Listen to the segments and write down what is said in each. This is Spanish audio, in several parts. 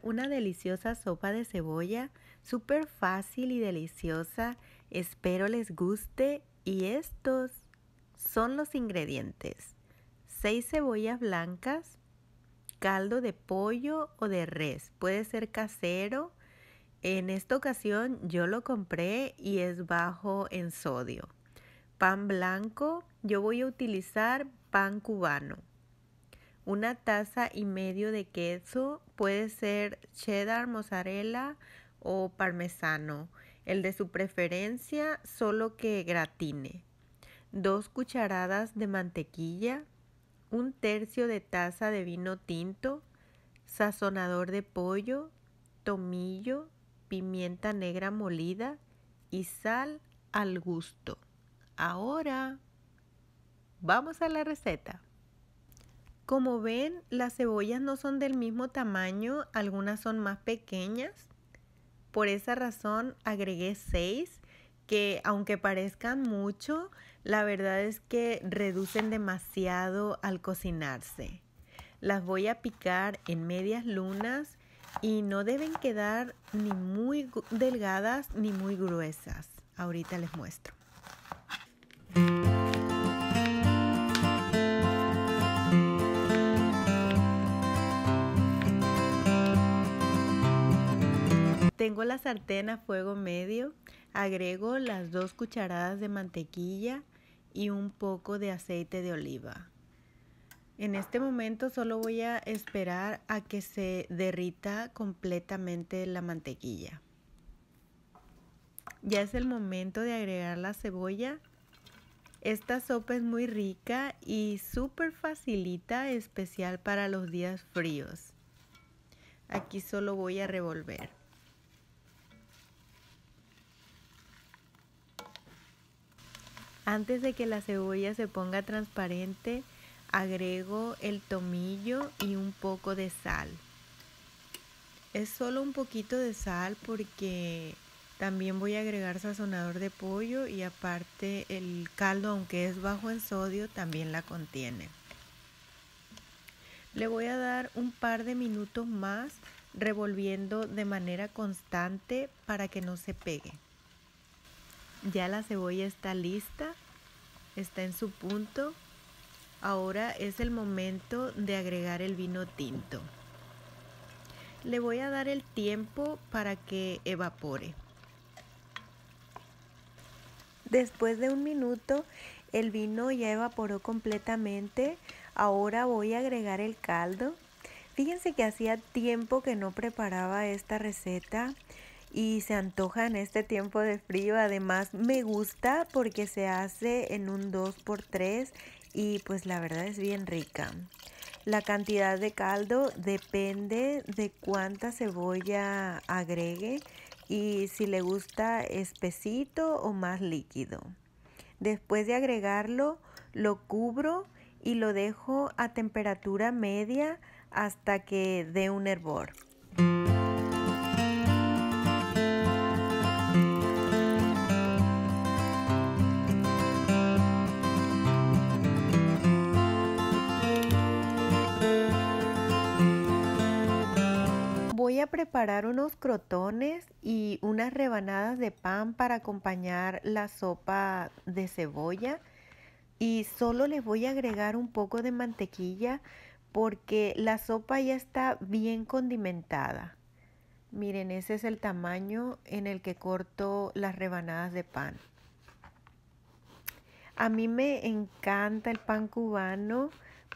una deliciosa sopa de cebolla, súper fácil y deliciosa. Espero les guste y estos son los ingredientes. 6 cebollas blancas, caldo de pollo o de res, puede ser casero. En esta ocasión yo lo compré y es bajo en sodio. Pan blanco, yo voy a utilizar pan cubano una taza y medio de queso, puede ser cheddar, mozzarella o parmesano, el de su preferencia, solo que gratine. Dos cucharadas de mantequilla, un tercio de taza de vino tinto, sazonador de pollo, tomillo, pimienta negra molida y sal al gusto. Ahora, vamos a la receta. Como ven, las cebollas no son del mismo tamaño, algunas son más pequeñas. Por esa razón agregué 6 que aunque parezcan mucho, la verdad es que reducen demasiado al cocinarse. Las voy a picar en medias lunas y no deben quedar ni muy delgadas ni muy gruesas. Ahorita les muestro. Tengo la sartén a fuego medio, agrego las dos cucharadas de mantequilla y un poco de aceite de oliva. En este momento solo voy a esperar a que se derrita completamente la mantequilla. Ya es el momento de agregar la cebolla. Esta sopa es muy rica y súper facilita, especial para los días fríos. Aquí solo voy a revolver. Antes de que la cebolla se ponga transparente, agrego el tomillo y un poco de sal. Es solo un poquito de sal porque también voy a agregar sazonador de pollo y aparte el caldo, aunque es bajo en sodio, también la contiene. Le voy a dar un par de minutos más revolviendo de manera constante para que no se pegue. Ya la cebolla está lista, está en su punto. Ahora es el momento de agregar el vino tinto. Le voy a dar el tiempo para que evapore. Después de un minuto el vino ya evaporó completamente. Ahora voy a agregar el caldo. Fíjense que hacía tiempo que no preparaba esta receta y se antoja en este tiempo de frío. Además me gusta porque se hace en un 2x3 y pues la verdad es bien rica. La cantidad de caldo depende de cuánta cebolla agregue y si le gusta espesito o más líquido. Después de agregarlo, lo cubro y lo dejo a temperatura media hasta que dé un hervor. preparar unos crotones y unas rebanadas de pan para acompañar la sopa de cebolla y solo les voy a agregar un poco de mantequilla porque la sopa ya está bien condimentada. Miren, ese es el tamaño en el que corto las rebanadas de pan. A mí me encanta el pan cubano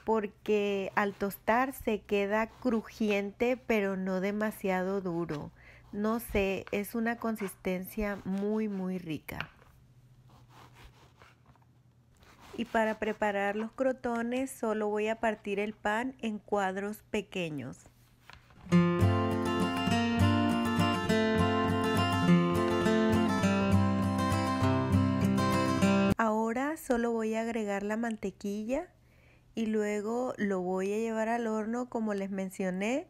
porque al tostar se queda crujiente pero no demasiado duro. No sé, es una consistencia muy muy rica. Y para preparar los crotones solo voy a partir el pan en cuadros pequeños. Ahora solo voy a agregar la mantequilla y luego lo voy a llevar al horno como les mencioné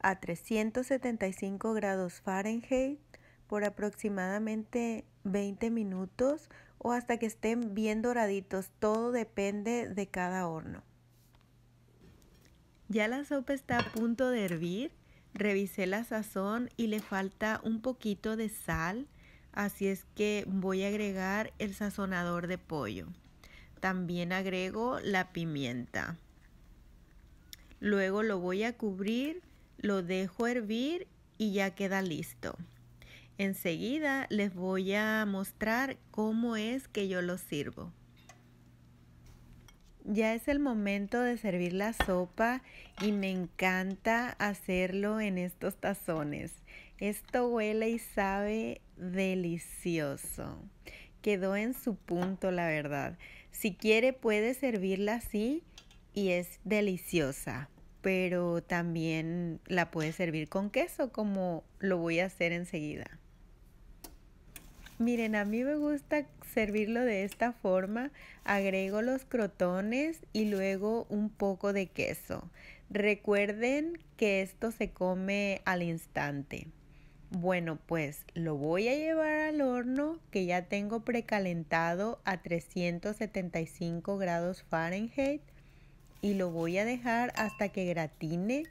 a 375 grados Fahrenheit por aproximadamente 20 minutos o hasta que estén bien doraditos. Todo depende de cada horno. Ya la sopa está a punto de hervir. Revisé la sazón y le falta un poquito de sal, así es que voy a agregar el sazonador de pollo. También agrego la pimienta. Luego lo voy a cubrir, lo dejo hervir y ya queda listo. Enseguida les voy a mostrar cómo es que yo lo sirvo. Ya es el momento de servir la sopa y me encanta hacerlo en estos tazones. Esto huele y sabe delicioso. Quedó en su punto, la verdad. Si quiere puede servirla así y es deliciosa, pero también la puede servir con queso como lo voy a hacer enseguida. Miren, a mí me gusta servirlo de esta forma. Agrego los crotones y luego un poco de queso. Recuerden que esto se come al instante. Bueno, pues lo voy a llevar al horno que ya tengo precalentado a 375 grados Fahrenheit y lo voy a dejar hasta que gratine.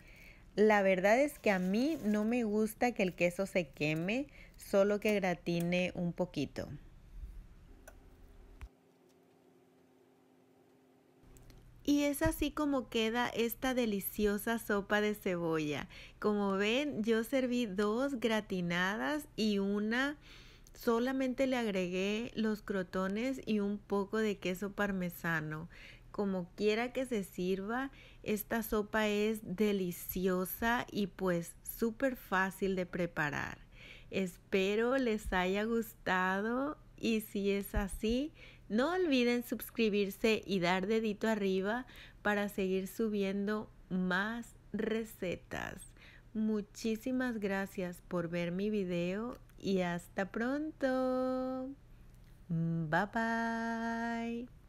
La verdad es que a mí no me gusta que el queso se queme, solo que gratine un poquito. Y es así como queda esta deliciosa sopa de cebolla. Como ven, yo serví dos gratinadas y una solamente le agregué los crotones y un poco de queso parmesano. Como quiera que se sirva, esta sopa es deliciosa y pues súper fácil de preparar. Espero les haya gustado y si es así, no olviden suscribirse y dar dedito arriba para seguir subiendo más recetas. Muchísimas gracias por ver mi video y hasta pronto. Bye bye.